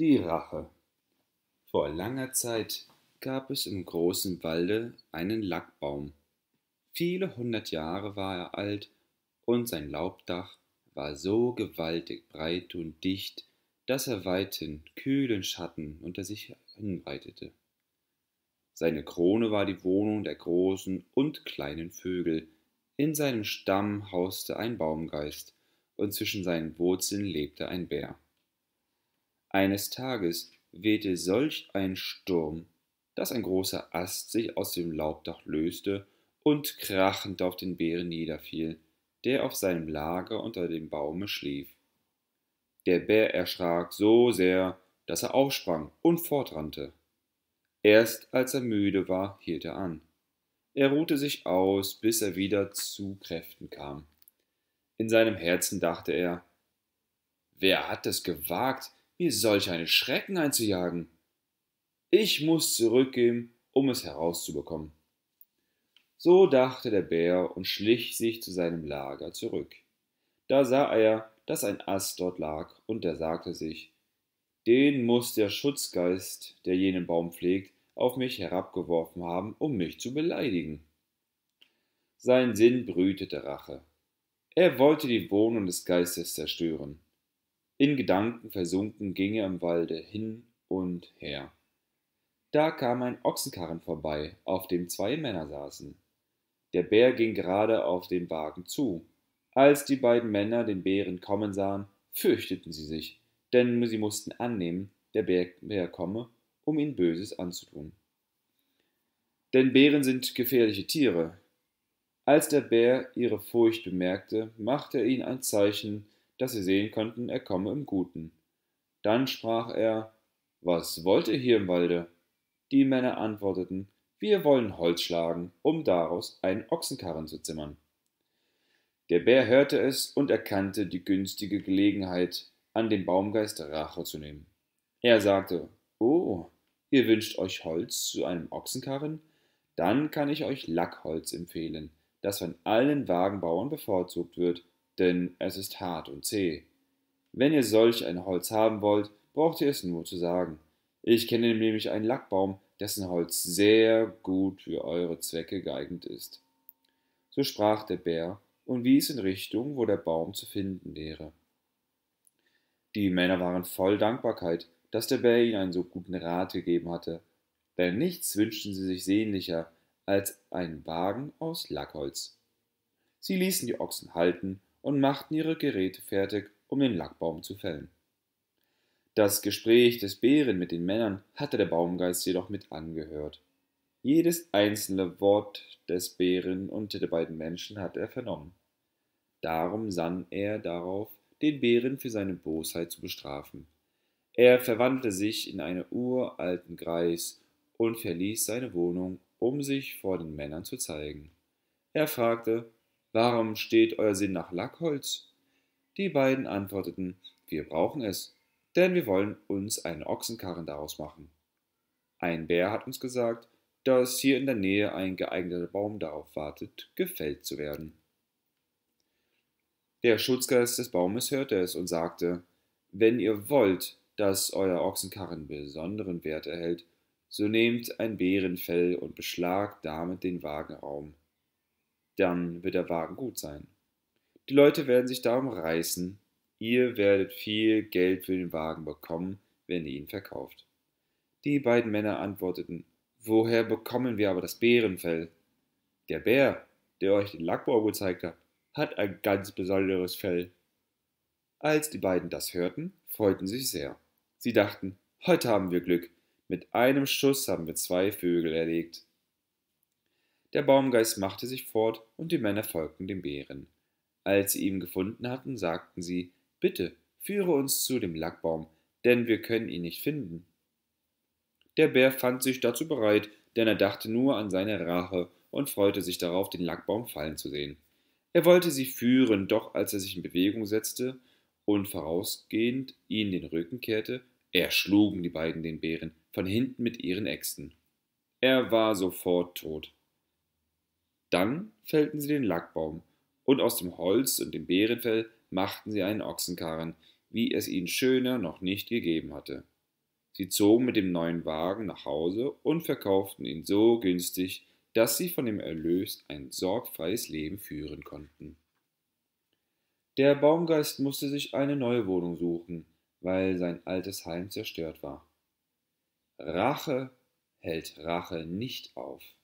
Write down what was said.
Die Rache. Vor langer Zeit gab es im großen Walde einen Lackbaum. Viele hundert Jahre war er alt und sein Laubdach war so gewaltig breit und dicht, dass er weithin kühlen Schatten unter sich hinbreitete. Seine Krone war die Wohnung der großen und kleinen Vögel. In seinem Stamm hauste ein Baumgeist und zwischen seinen Wurzeln lebte ein Bär eines tages wehte solch ein sturm daß ein großer ast sich aus dem laubdach löste und krachend auf den bären niederfiel der auf seinem lager unter dem baume schlief der bär erschrak so sehr dass er aufsprang und fortrannte erst als er müde war hielt er an er ruhte sich aus bis er wieder zu kräften kam in seinem herzen dachte er wer hat es gewagt mir solch eine Schrecken einzujagen. Ich muß zurückgehen, um es herauszubekommen. So dachte der Bär und schlich sich zu seinem Lager zurück. Da sah er, dass ein Ast dort lag, und er sagte sich, den muß der Schutzgeist, der jenen Baum pflegt, auf mich herabgeworfen haben, um mich zu beleidigen. Sein Sinn brütete Rache. Er wollte die Wohnung des Geistes zerstören. In Gedanken versunken ging er im Walde hin und her. Da kam ein Ochsenkarren vorbei, auf dem zwei Männer saßen. Der Bär ging gerade auf den Wagen zu. Als die beiden Männer den Bären kommen sahen, fürchteten sie sich, denn sie mussten annehmen, der Bär komme, um ihnen Böses anzutun. Denn Bären sind gefährliche Tiere. Als der Bär ihre Furcht bemerkte, machte er ihnen ein Zeichen, dass sie sehen konnten, er komme im Guten. Dann sprach er, Was wollt ihr hier im Walde? Die Männer antworteten, Wir wollen Holz schlagen, um daraus einen Ochsenkarren zu zimmern. Der Bär hörte es und erkannte die günstige Gelegenheit, an dem Baumgeist Rache zu nehmen. Er sagte, Oh, ihr wünscht euch Holz zu einem Ochsenkarren? Dann kann ich euch Lackholz empfehlen, das von allen Wagenbauern bevorzugt wird denn es ist hart und zäh. Wenn ihr solch ein Holz haben wollt, braucht ihr es nur zu sagen. Ich kenne nämlich einen Lackbaum, dessen Holz sehr gut für eure Zwecke geeignet ist. So sprach der Bär und wies in Richtung, wo der Baum zu finden wäre. Die Männer waren voll Dankbarkeit, dass der Bär ihnen einen so guten Rat gegeben hatte, denn nichts wünschten sie sich sehnlicher als einen Wagen aus Lackholz. Sie ließen die Ochsen halten und machten ihre Geräte fertig, um den Lackbaum zu fällen. Das Gespräch des Bären mit den Männern hatte der Baumgeist jedoch mit angehört. Jedes einzelne Wort des Bären und der beiden Menschen hatte er vernommen. Darum sann er darauf, den Bären für seine Bosheit zu bestrafen. Er verwandelte sich in einen uralten Greis und verließ seine Wohnung, um sich vor den Männern zu zeigen. Er fragte, Warum steht euer Sinn nach Lackholz? Die beiden antworteten, wir brauchen es, denn wir wollen uns einen Ochsenkarren daraus machen. Ein Bär hat uns gesagt, dass hier in der Nähe ein geeigneter Baum darauf wartet, gefällt zu werden. Der Schutzgeist des Baumes hörte es und sagte, wenn ihr wollt, dass euer Ochsenkarren besonderen Wert erhält, so nehmt ein Bärenfell und beschlagt damit den Wagenraum dann wird der Wagen gut sein. Die Leute werden sich darum reißen. Ihr werdet viel Geld für den Wagen bekommen, wenn ihr ihn verkauft. Die beiden Männer antworteten, woher bekommen wir aber das Bärenfell? Der Bär, der euch den Lackbau gezeigt hat, hat ein ganz besonderes Fell. Als die beiden das hörten, freuten sie sich sehr. Sie dachten, heute haben wir Glück. Mit einem Schuss haben wir zwei Vögel erlegt. Der Baumgeist machte sich fort, und die Männer folgten dem Bären. Als sie ihn gefunden hatten, sagten sie Bitte, führe uns zu dem Lackbaum, denn wir können ihn nicht finden. Der Bär fand sich dazu bereit, denn er dachte nur an seine Rache und freute sich darauf, den Lackbaum fallen zu sehen. Er wollte sie führen, doch als er sich in Bewegung setzte und vorausgehend ihnen den Rücken kehrte, erschlugen die beiden den Bären von hinten mit ihren Äxten. Er war sofort tot. Dann fällten sie den Lackbaum, und aus dem Holz und dem Bärenfell machten sie einen Ochsenkarren, wie es ihn schöner noch nicht gegeben hatte. Sie zogen mit dem neuen Wagen nach Hause und verkauften ihn so günstig, dass sie von dem Erlös ein sorgfreies Leben führen konnten. Der Baumgeist musste sich eine neue Wohnung suchen, weil sein altes Heim zerstört war. Rache hält Rache nicht auf.